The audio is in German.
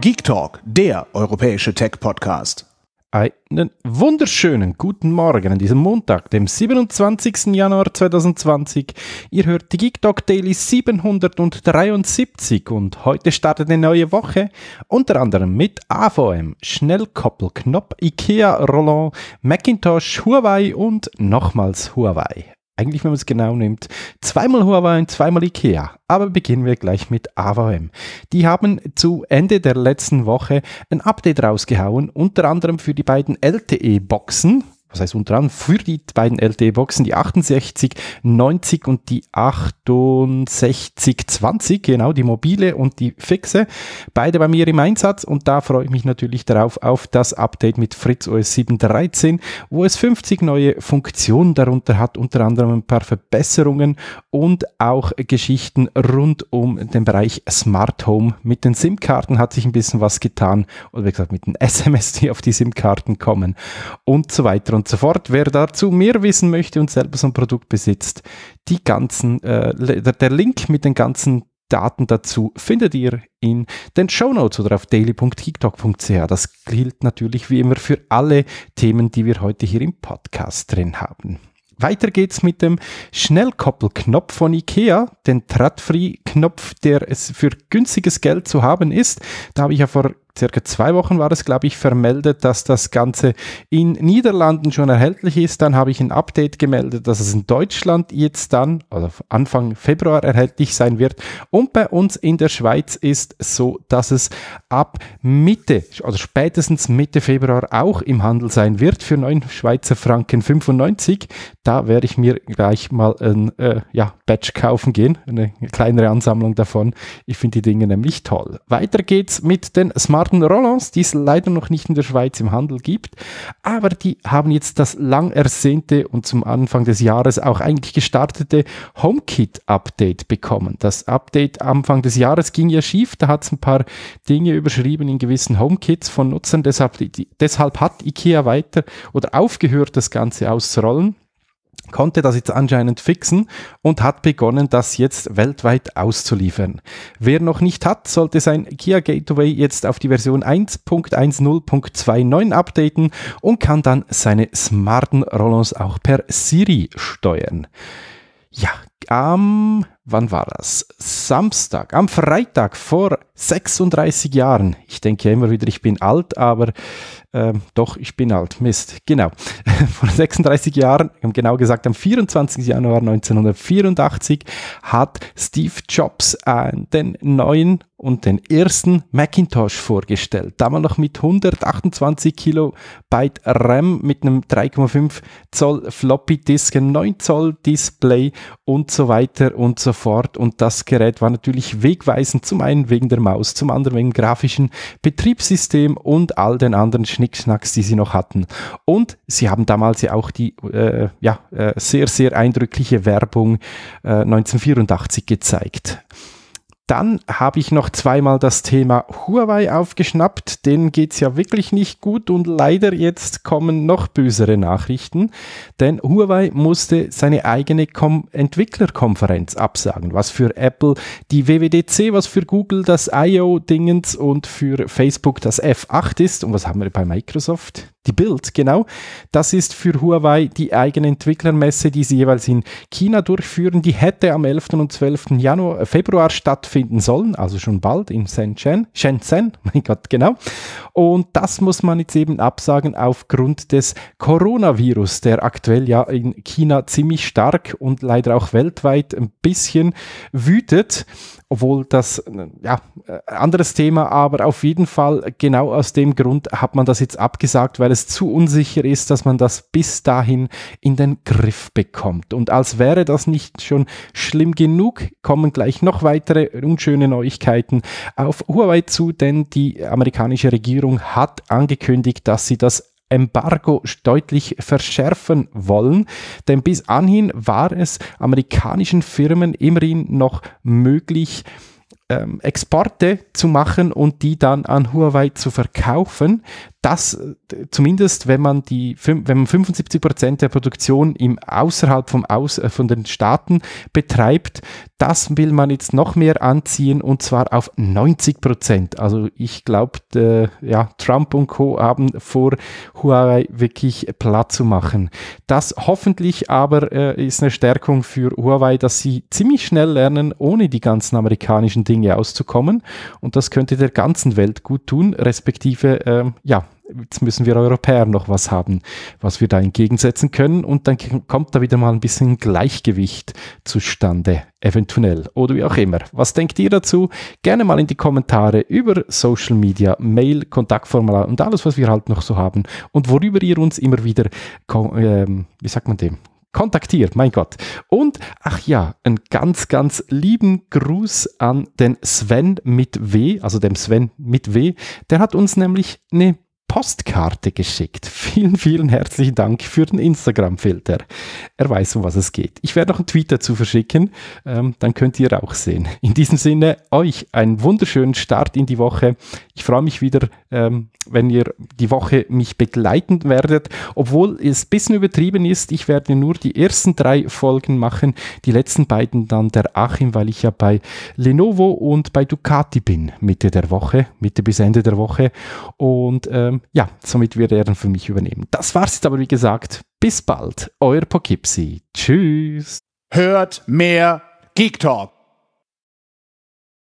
Geek Talk, der europäische Tech-Podcast. Einen wunderschönen guten Morgen an diesem Montag, dem 27. Januar 2020. Ihr hört die Geek Talk Daily 773 und heute startet eine neue Woche, unter anderem mit AVM, Schnellkoppel, Knopf, IKEA, Roland, Macintosh, Huawei und nochmals Huawei eigentlich, wenn man es genau nimmt, zweimal Huawei und zweimal IKEA. Aber beginnen wir gleich mit AVM. Die haben zu Ende der letzten Woche ein Update rausgehauen, unter anderem für die beiden LTE-Boxen was heißt unter anderem, für die beiden LTE-Boxen, die 6890 und die 6820, genau, die mobile und die fixe, beide bei mir im Einsatz und da freue ich mich natürlich darauf, auf das Update mit Fritz OS 7.13, wo es 50 neue Funktionen darunter hat, unter anderem ein paar Verbesserungen und auch Geschichten rund um den Bereich Smart Home. Mit den SIM-Karten hat sich ein bisschen was getan, oder wie gesagt, mit den SMS, die auf die SIM-Karten kommen und so weiter und und so fort. Wer dazu mehr wissen möchte und selber so ein Produkt besitzt, die ganzen, äh, der Link mit den ganzen Daten dazu findet ihr in den Show Notes oder auf daily.tiktok.ch. Das gilt natürlich wie immer für alle Themen, die wir heute hier im Podcast drin haben. Weiter geht's mit dem Schnellkoppelknopf von IKEA, den Tradfree-Knopf, der es für günstiges Geld zu haben ist. Da habe ich ja vor circa zwei Wochen war es, glaube ich, vermeldet, dass das Ganze in Niederlanden schon erhältlich ist. Dann habe ich ein Update gemeldet, dass es in Deutschland jetzt dann, also Anfang Februar erhältlich sein wird. Und bei uns in der Schweiz ist so, dass es ab Mitte, also spätestens Mitte Februar auch im Handel sein wird für 9 Schweizer Franken 95. Da werde ich mir gleich mal ein äh, ja, Batch kaufen gehen, eine kleinere Ansammlung davon. Ich finde die Dinge nämlich toll. Weiter geht's mit den Smart Milliarden Rollons, die es leider noch nicht in der Schweiz im Handel gibt. Aber die haben jetzt das lang ersehnte und zum Anfang des Jahres auch eigentlich gestartete HomeKit-Update bekommen. Das Update Anfang des Jahres ging ja schief. Da hat es ein paar Dinge überschrieben in gewissen HomeKits von Nutzern. Deshalb, deshalb hat IKEA weiter oder aufgehört, das Ganze auszurollen konnte das jetzt anscheinend fixen und hat begonnen, das jetzt weltweit auszuliefern. Wer noch nicht hat, sollte sein Kia Gateway jetzt auf die Version 1.10.29 updaten und kann dann seine smarten Rollons auch per Siri steuern. Ja, am, wann war das? Samstag, am Freitag vor 36 Jahren. Ich denke ja immer wieder, ich bin alt, aber ähm, doch, ich bin alt. Mist. Genau. Vor 36 Jahren, genau gesagt am 24. Januar 1984, hat Steve Jobs äh, den neuen und den ersten Macintosh vorgestellt. Damals noch mit 128 Kilobyte RAM, mit einem 3,5 Zoll Floppy Disk, 9 Zoll Display und so weiter und so fort. Und das Gerät war natürlich wegweisend, zum einen wegen der Maus, zum anderen wegen dem grafischen Betriebssystem und all den anderen Schnitten Schnickschnacks, die sie noch hatten. Und sie haben damals ja auch die äh, ja, äh, sehr, sehr eindrückliche Werbung äh, 1984 gezeigt. Dann habe ich noch zweimal das Thema Huawei aufgeschnappt. Denen geht es ja wirklich nicht gut und leider jetzt kommen noch bösere Nachrichten, denn Huawei musste seine eigene Kom Entwicklerkonferenz absagen, was für Apple die WWDC, was für Google das IO-Dingens und für Facebook das F8 ist. Und was haben wir bei Microsoft? Die Bild, genau. Das ist für Huawei die eigene Entwicklermesse, die sie jeweils in China durchführen. Die hätte am 11. und 12. Januar, äh, Februar stattfinden sollen, also schon bald in Shenzhen. Shenzhen, mein Gott, genau. Und das muss man jetzt eben absagen aufgrund des Coronavirus, der aktuell ja in China ziemlich stark und leider auch weltweit ein bisschen wütet obwohl das, äh, ja, äh, anderes Thema, aber auf jeden Fall genau aus dem Grund hat man das jetzt abgesagt, weil es zu unsicher ist, dass man das bis dahin in den Griff bekommt. Und als wäre das nicht schon schlimm genug, kommen gleich noch weitere unschöne Neuigkeiten auf Huawei zu, denn die amerikanische Regierung hat angekündigt, dass sie das Embargo deutlich verschärfen wollen, denn bis anhin war es amerikanischen Firmen immerhin noch möglich, ähm, Exporte zu machen und die dann an Huawei zu verkaufen das äh, zumindest, wenn man die wenn man 75 Prozent der Produktion im außerhalb vom Aus, äh, von den Staaten betreibt, das will man jetzt noch mehr anziehen und zwar auf 90 Prozent. Also ich glaube, ja, Trump und Co haben vor Huawei wirklich platt zu machen. Das hoffentlich aber äh, ist eine Stärkung für Huawei, dass sie ziemlich schnell lernen, ohne die ganzen amerikanischen Dinge auszukommen und das könnte der ganzen Welt gut tun, respektive äh, ja jetzt müssen wir Europäer noch was haben, was wir da entgegensetzen können. Und dann kommt da wieder mal ein bisschen Gleichgewicht zustande, eventuell oder wie auch immer. Was denkt ihr dazu? Gerne mal in die Kommentare über Social Media, Mail, Kontaktformular und alles, was wir halt noch so haben und worüber ihr uns immer wieder, äh, wie sagt man dem, kontaktiert, mein Gott. Und ach ja, einen ganz, ganz lieben Gruß an den Sven mit W, also dem Sven mit W. Der hat uns nämlich eine Postkarte geschickt. Vielen, vielen herzlichen Dank für den Instagram-Filter. Er weiß, um was es geht. Ich werde noch einen Tweet dazu verschicken, ähm, dann könnt ihr auch sehen. In diesem Sinne, euch einen wunderschönen Start in die Woche. Ich freue mich wieder, ähm, wenn ihr die Woche mich begleiten werdet, obwohl es ein bisschen übertrieben ist. Ich werde nur die ersten drei Folgen machen, die letzten beiden dann der Achim, weil ich ja bei Lenovo und bei Ducati bin, Mitte der Woche, Mitte bis Ende der Woche. Und ähm, ja, somit wird er dann für mich übernehmen. Das war's jetzt aber, wie gesagt. Bis bald, euer Poughkeepsie. Tschüss. Hört mehr Geek Talk.